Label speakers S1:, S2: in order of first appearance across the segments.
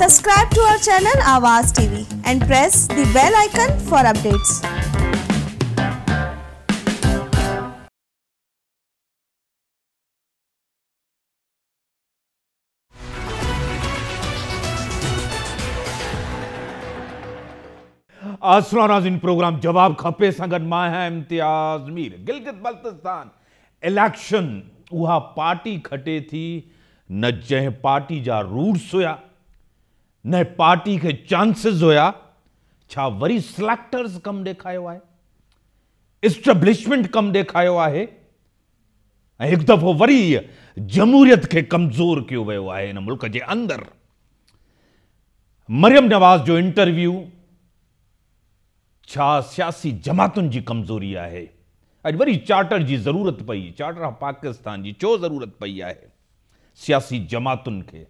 S1: Subscribe to our channel Avaz TV and press the bell icon for updates. आसरा नाजिन programme जवाब खपे संगन मां है इम्तियाज मीर गिलगित बल्तिस्तान इलेक्शन वह पार्टी खटे थी न जै पार्टी जा रूट्स हुआ न पार्टी के चांसेस हुआ छा वरी सिलेक्टर्स कम देखायो आहे इस्टेब्लिशमेंट कम देखायो आहे एक दफ़ो वरी जमूरियत के कमज़ोर क्यों वो आहे इन मुल्क के अंदर मरियम नवाज़ जो इंटरव्यू छा सियासी जमातुनि की कमज़ोरी है अज वरी चार्टर की ज़रूरत पई चार्टर ऑफ पाकिस्तान की छो ज़रूरत पई है सियासी जमातुनि खे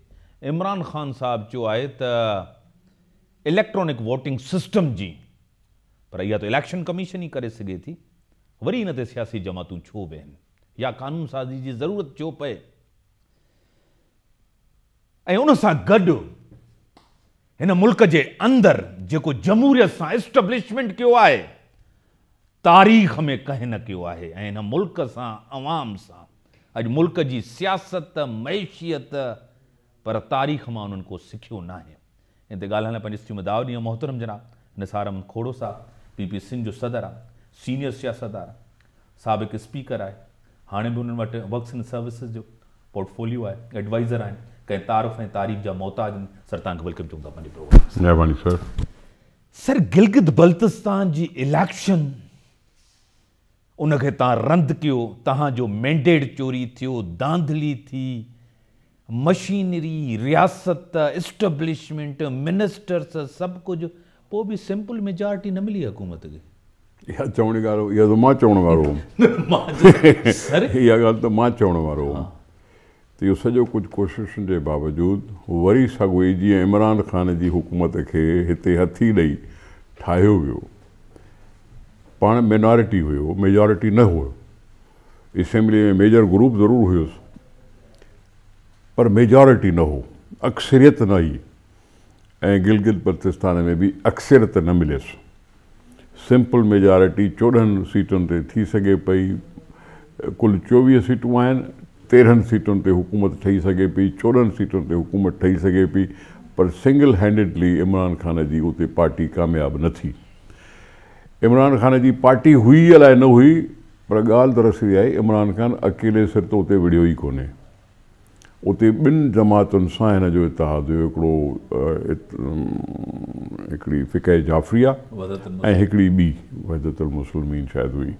S1: इमरान ख़ान साहबु जो आहे त इलेक्ट्रॉनिक वोटिंग सिस्टम जी पर इहा त इलेक्शन कमीशन ई करे सघे थी वरी हिन ते सियासी जमातूं छो वेहनि या कानून साज़ी जी ज़रूरत छो पए ऐं उन सां गॾु हिन मुल्क जे अंदरि जेको जमूरियत सां एस्टेब्लिशमेंट कयो आहे तारीख़ में कंहिं न कयो आहे ऐं हिन मुल्क़ सां अवाम सां अॼु मुल्क जी सियासत मैशियत पर तारीख़ में उन्हनि को सिखियो न आहे हिन ते ॻाल्हाइण मोहतरम जनाब निसारम अहमद खोड़ो साहब पी पी सिंध जो सदर आहे सीनियर सियासतदार आहे स्पीकर है हाँ भी हुननि वटि वक्स एंड सर्विसिस जो पोर्टफोलियो है एडवाइज़र आहिनि कें तारीफ़ ऐं तारीफ़ जहा मोहताज सर तव्हांखे
S2: वेलकम
S1: सर गिलगित बल्तिस्तान जी इलेक्शन उन खे तव्हां रंधि कयो तव्हांजो मैंडेड चोरी थियो दांधली थी मशीनरी रियासत इस्टेब्लिशमेंट मिनिस्टर्स सभु कुझु पोइ बि सिंपल मेजॉरिटी न मिली हुकूमत खे
S2: इहा चवण वारो ॻाल्हि त मां चवण वारो हुउमि इहा ॻाल्हि त मां चवण वारो हुउमि त इहो सॼो कुझु कोशिशुनि जे बावजूदि वरी सॻे जीअं इमरान ख़ान जी हुकूमत खे हिते हथी ॾेई ठाहियो वियो पाण मेनॉरिटी हुयो मेजॉरिटी न हुयो असैम्बली में मेजर ग्रुप ज़रूरु हुयुसि पर मेजॉरिटी न हुओ अक्सरियत न हुई ऐं गिलगिल ब्रतिस्तान में बि अक्सरियत न मिलियसि सिम्पल मेजॉरिटी चोॾहनि सीटुनि ते थी सघे पई कुलु चोवीह सीटूं आहिनि तेरहनि सीटुनि ते हुकूमत ठही सघे पई चोॾहंनि सीटुनि ते हुकूमत ठही सघे पई पर सिंगल हैंडिडली इमरान ख़ान जी उते पार्टी कामयाबु न थी इमरान ख़ान जी पाटी हुई अलाए न हुई पर ॻाल्हि दरसली आहे इमरान ख़ान अकेले सिर त उते विढ़ियो ई कोन्हे उते ॿिनि जमातुनि सां हिन जो इतिहादु हुयो हिकिड़ो हिकिड़ी फ़िके जाफ़्रिया ऐं हिकिड़ी ॿी वैदतमिन शायदि हुई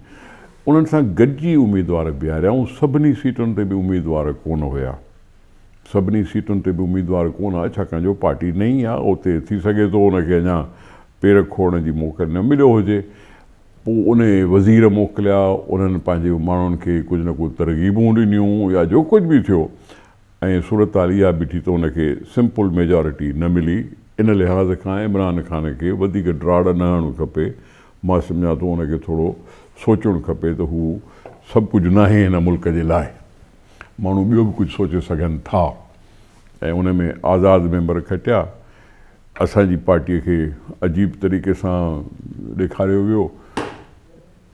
S2: उन्हनि सां गॾिजी उमेदवार बिहारियाऊं सभिनी सीटुनि ते बि उमेदवार कोन हुया सभिनी सीटुनि ते बि उमेदवार कोन हुआ छाकाणि जो पाटी नई आहे उते थी सघे थो अञा पेर खोअण जी मौक़ न मिलियो हुजे पोइ उन वज़ीर मोकिलिया उन्हनि पंहिंजे माण्हुनि खे कुझु न कुझु तरक़ीबूं ॾिनियूं या जो कुझु बि थियो ऐं सूरत आल इहा बिठी त उनखे सिंपल मेजॉरिटी न मिली इन लिहाज़ खां इमरान ख़ान खे वधीक ड्राड़ न हणणु खपे मां सम्झा थो उनखे थोरो सोचणु खपे त हू सभु कुझु न आहे हिन मुल्क़ जे लाइ माण्हू ॿियो बि कुझु सोचे सघनि था ऐं उन में आज़ादु मेंबर खटिया असांजी पार्टीअ खे अजीब तरीक़े सां ॾेखारियो वियो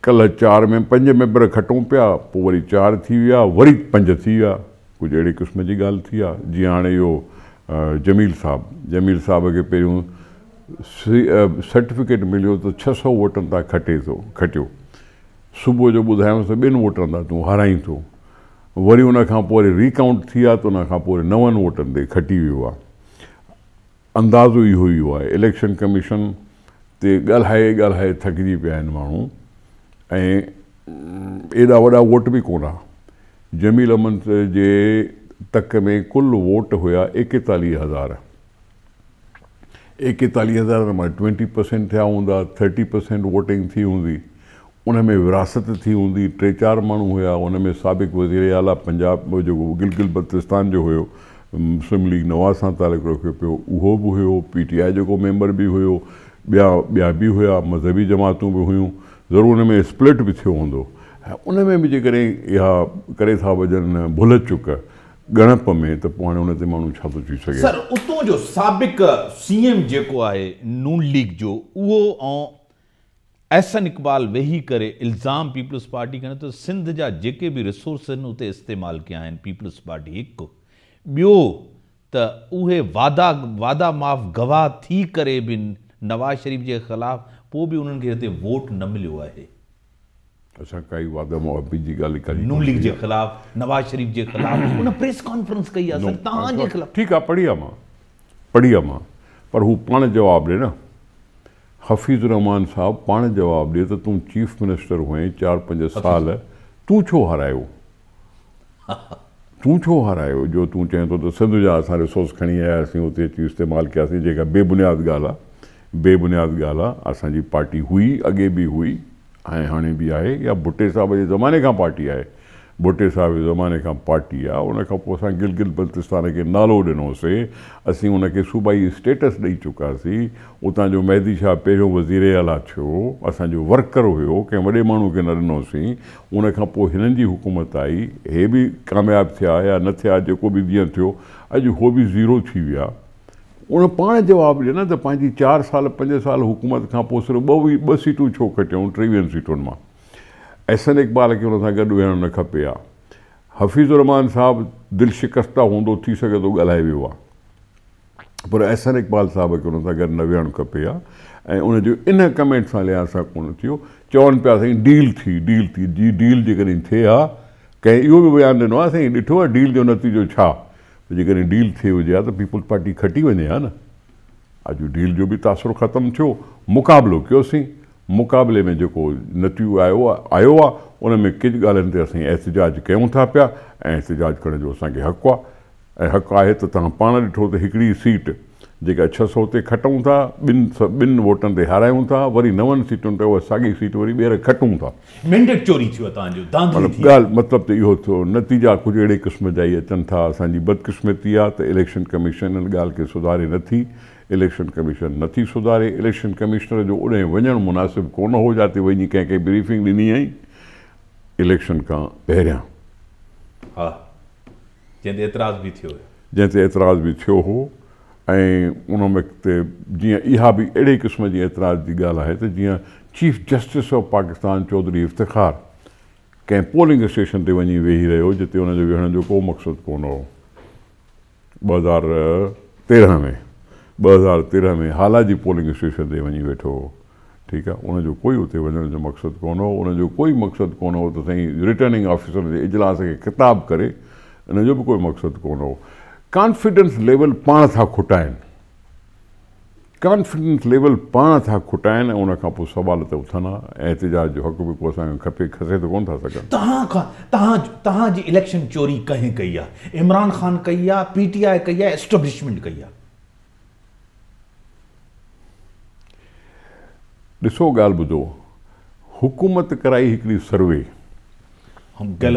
S2: कल्ह चार में पंज मेंबर खटूं पिया पोइ वरी चार थी विया वरी पंज थी विया कुझु अहिड़े क़िस्म जी ॻाल्हि थी आहे जीअं हाणे इहो जमील साहबु जमील साहब खे पहिरियों सर्टिफिकेट मिलियो त छह सौ वोटनि तां खटे थो खटियो सुबुह जो ॿुधायोसि त ॿिनि वोटनि तां तूं हाराईं थो वरी उनखां पोइ वरी रीकाउंट थी आहे त हुनखां पोइ वरी नवनि वोटनि ते खटी वियो आहे अंदाज़ो ई हुयो आहे इलेक्शन कमीशन ते ॻाल्हाए ॻाल्हाए थकिजी पिया आहिनि माण्हू ऐं एॾा वॾा वोट बि कोन जमील अमन जे तक में कुल वोट हुया एकतालीह हज़ार एकेतालीह हज़ार माना ट्वैंटी परसेंट थिया हूंदा थर्टी परसेंट वोटिंग थी हूंदी उन में विरासत थी हूंदी टे चारि माण्हू हुआ उन में साबिक़ वज़ीर आला पंजाब जो जेको गिल गिलबिस्तान जो हुयो मुस्लिम लीग नवाज़ से तालुक रखियो पियो उहो भी हो पी टी आई जो मेंबर भी हो ॿिया ॿिया बि हुया मज़हबी जमातूं बि हुयूं ज़रूरु उनमें स्प्लिट भी थो हों उन में भी जैसे यहाँ करे था वजन भुल चुक गणप में तो हाँ उन हुन ते माण्हू छा पुछी सघे पर
S1: उतो जो सबक सी एम जो है नून लीग जो वो एहसन इकबाल वेही कर इल्ज़ाम पीपल्स पार्टी कनि तो सिंध जहाँ जेके बि रिसोर्स आहिनि उते इस्तेमालु कया आहिनि पीपल्स पाटी ॿियो त उहे वादा माफ़ गवाह थी करे नवाज़ शरीफ़ जे ख़िलाफ़ु पोइ बि उन्हनि खे हिते वोट न मिलियो आहे
S2: पढ़ी आहे मां पढ़ी आहे मां पर हू पाण जवाबु ॾे न हफ़ीज़ रहमान साहबु पाण जवाबु ॾे त तूं चीफ मिनिस्टर हुएं चारि पंज साल तूं छो हारायो तू छो हारायो जो तू चएं तो त सद जा असां रिसोर्स खणी आयासीं उते अची इस्तेमालु कयासीं बेबुनियाद गाल बेबुनियाद ॻाल्हि आहे पार्टी हुई अगे भी हुई ऐं हाँ भी आहे या भुट्टे साहब के ज़माने का पार्टी है बुटे साहब जे ज़माने खां पार्टी आहे उनखां पोइ असां गिल गिल बल्तिस्तान खे नालो ॾिनोसीं असीं हुनखे सूबाई स्टेटस ॾेई चुकासीं उतां जो महदी शाह पहिरियों वज़ीर आला थियो असांजो वर्कर हुयो कंहिं वॾे माण्हू खे न ॾिनोसीं उनखां पोइ हिननि जी हुकूमत आई इहे बि कामयाबु थिया या न थिया जेको बि जीअं थियो अॼु उहो बि ज़ीरो थी विया उन पाण जवाबु ॾियनि त पंहिंजी चारि साल पंज साल हुकूमत खां पोइ सिर्फ़ु ॿ ॿ सीटूं छो कटियूं टेवीहनि सीटुनि मां अहसन इक़बाल खे हुन सां गॾु वेहणु न खपे आहे हफ़ीज़ रहमान साहबु दिलि शिकस्ता हूंदो थी सघे थो ॻाल्हाए वियो आहे पर एसन इक़बाल साहिब खे हुन सां गॾु न वेहणु खपे आहे ऐं उनजो इन कमेंट सां लिहाज़ सां कोन थियो चवनि पिया साईं डील थी डील थी जी डील जेकॾहिं थिए हा कंहिं इहो बि बयानु ॾिनो आहे साईं ॾिठो आहे डील जो नतीजो छा त जेकॾहिं डील थिए हुजे हा त पीपुल्स पार्टी खटी वञे हा न अॼु डील जो बि तासुरु ख़तमु थियो मुक़ाबिलो कयोसीं मुक़ाबले में जेको नतीजो आयो आहे आयो आहे उन में किन ॻाल्हियुनि ते असीं एतिजाज कयूं था पिया ऐं एतिजाज करण जो असांखे हक़ु आहे ऐं हक़ु आहे त तव्हां पाण ॾिठो त हिकिड़ी सीट जेका छह सौ ते खटूं था ॿिनि ॿिनि वोटनि ते हारायूं था वरी नवनि सीटुनि ते उहा साॻी सीट वरी ॿीहर खटूं था
S1: मिंड चोरी थियो आहे ॻाल्हि
S2: मतिलबु त इहो थियो नतीजा कुझु अहिड़े क़िस्म जा ई अचनि था असांजी बदकिस्मती आहे त इलेक्शन कमीशन हिन ॻाल्हि खे सुधारे नथी इलेक्शन कमीशन नथी सुधारे इलेक्शन कमीशनर जो ओॾे वञणु मुनासिबु कोन हो जिते वञी कंहिंखे ब्रीफिंग ॾिनी आई इलेक्शन खां पहिरियां
S1: हा जंहिं ते एतिराज़
S2: बि थियो हो ऐं उन वक़्त ते जीअं इहा बि अहिड़े क़िस्म जी एतिराज़ जी ॻाल्हि आहे त जीअं chief justice of Pakistan Chaudhry Iftikhar कंहिं पोलिंग स्टेशन ते वञी वेही रहियो जिते हुनजो विहण जो को मक़सदु कोन हो ॿ हज़ार तेरहं में बजार हज़ार तेरहं में हालाजी पोलिंग स्टेशन से वही वेठो हो ठीकु आहे कोई उते वञण जो मक़सदु कोन कोई मकसद को सही रिटर्निंग ऑफिसर के इजलास के खिताब कर इनको भी कोई मकसद को कॉन्फिडेंस लेवल पा था खुटाइन कॉन्फिडेंस लेवल पा था खुटा उन सवाल तो उठन एहतजाज हक़ भी कोई खपे खसे तो कोन
S1: था इलेक्शन चोरी कहीं कई इमरान ख़ान कई पीटीआई कई आहे एस्टेब्लिशमेंट कई है
S2: ॾिसो ॻाल्हि ॿुधो हुकूमत कराई हिकिड़ी survey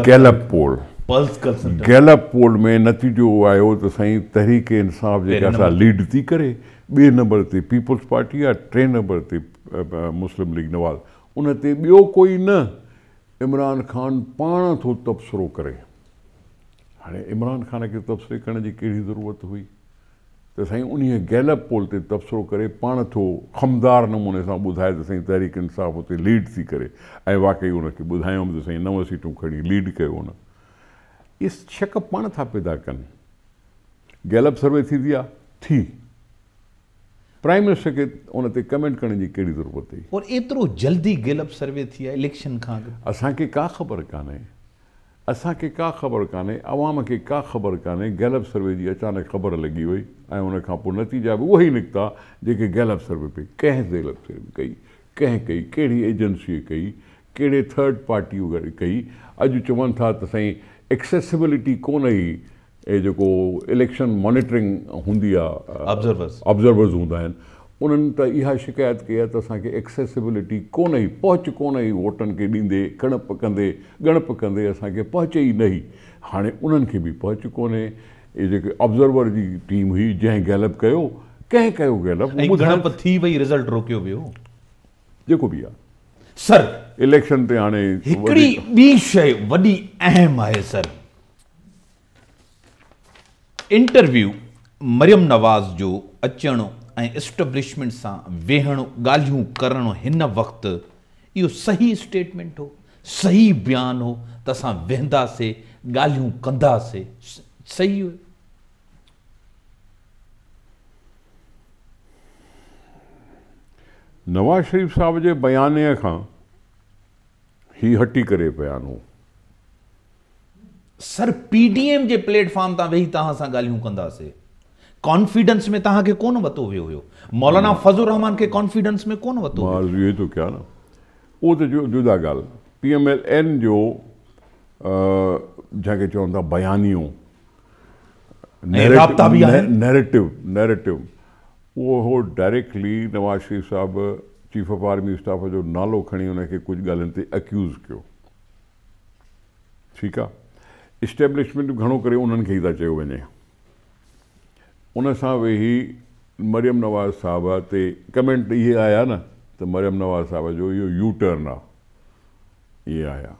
S2: Gallup poll Gallup poll में नतीजो आयो त साईं तहरीक इंसाफ़ जेका लीड थी करे ॿिए नंबर ते पीपुल्स पार्टी आहे टे नंबर ते मुस्लिम लीग नवाज़ उन ते ॿियो कोई न इमरान ख़ान पाण थो तबसरो करे हाणे इमरान ख़ान खे तबसरे करण जी कहिड़ी ज़रूरत हुई तो सही उन गैलप पोल से तबसरो करे पाण थो खमदार नमूने से ॿुधाए त साईं तहरीक इंसाफ़ हुते लीड थी करे वाकई उनके ॿुधायऊं त साईं नव सीटूं खड़ी लीड कयो हुन इहे शक पाण था पैदा कनि गैलप सर्वे थी आहे थी प्राइम मिनिस्टर के उन कमेंट करण जी कहिड़ी ज़रूरत हुई और एतिरो जल्दी गैलप सर्वे थी आहे इलेक्शन खां असांखे का ख़बर कान्हे असांखे का ख़बर कान्हे आवाम खे का ख़बर कान्हे गैलप सर्वे की अचानक ख़बर लगी वई ऐं नतीजा भी उहे ई निकिता गैलप सर्वे पे कंहिं गैलप सर्वे कई कंहिं कई कड़ी एजेंसी कई कड़े थर्ड पार्टी वग़ैरह कई अॼु चवनि था त साईं एक्सेसिबिलिटी कोन हुई इलेक्शन मॉनिटरिंग होंगी ऑब्ज़र्वर्स ऑब्ज़र्वर्स हूंदा उन्हनि त इहा शिकायत कई आहे त असांखे एक्सेसिबिलिटी कोन ई पहुच कोन ई वोटनि खे ॾींदे गणप कंदे गणप कंदे असांखे पहुचे ई न ई हाणे उन्हनि खे बि पहुच कोन्हे जेके ऑब्ज़र्वर जी टीम हुई जंहिं गैलप कयो कंहिं कयो गैलप थी रोकियो वियो जेको बि आहे सर इलेक्शन ते हाणे
S1: इंटरव्यू मरियम नवाज़ जो अचण एस्टेब्लिशमेंट से सां गाल ॻाल्हियूं करणु सही स्टेटमेंट हो सही बयान हो त असां वेहंदासीं ॻाल्हियूं कंदासीं सही हुयो
S2: नवाज़ शरीफ़ साहब के बयान खां ही हटी करे बयानु हो
S1: सर पीडीएम के प्लेटफॉर्म ते वेही तव्हां सां ॻाल्हियूं कॉन्फिडेंस में तव्हांखे कोन वरितो वियो हुयो मौलाना हाँ। फज़ुल रहमान खे कॉन्फिडेंस में कोन
S2: वरितो इहे थो कयां न उहो त जुदा गाल पी एम एल एन जो जंहिंखे चवनि था बयानियूं नैरेटिव नैरेटिव उहो हो डायरेक्टली नवाज़ शरीफ़ साहब चीफ ऑफ आर्मी स्टाफ जो नालो खणी हुनखे कुझु ॻाल्हियुनि ते अक्यूज़ कयो ठीकु आहे इस्टेब्लिशमेंट घणो करे उन्हनि था चयो उन सां वेही मरियम नवाज़ साहब ते कमेंट इहे आया न त मरियम नवाज़ साहब जो इहो यू टर्न आहे इहे आया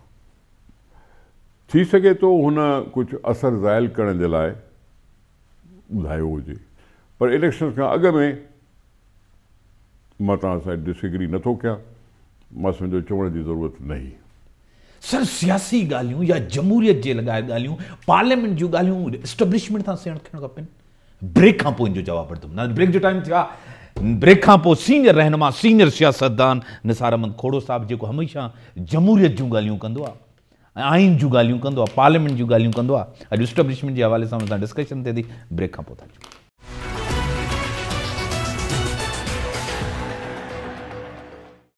S2: थी सघे थो हुन कुझु असर ज़ाइल करण जे लाइ ॿुधायो हुजे पर इलेक्शन खां अॻु में मां तव्हां सां डिसएग्री नथो कयां मां सम्झो चवण जी ज़रूरत न ई सर सियासी
S1: ॻाल्हियूं या जमूरियत जे लॻाए ॻाल्हियूं पार्लियामेंट जूं ॻाल्हियूं एस्टेब्लिशमेंट सां खपनि ब्रेक का पोइ हिन जो जवाबु वरितुमि ब्रेक जो टाइम थियो ब्रेक खां पोइ सीनियर रहनुमा सीनियर सियासतदान निसार अहमद खोड़ो साहब जो हमेशा जमूरियत जो ॻाल्हियूं कंदो आहे ऐं आइन जूं ॻाल्हियूं कंदो आहे पार्लियामेंट जूं ॻाल्हियूं कंदो आहे अॼु स्टेब्लिशमेंट जे डिस्कशन थे थी ब्रेक का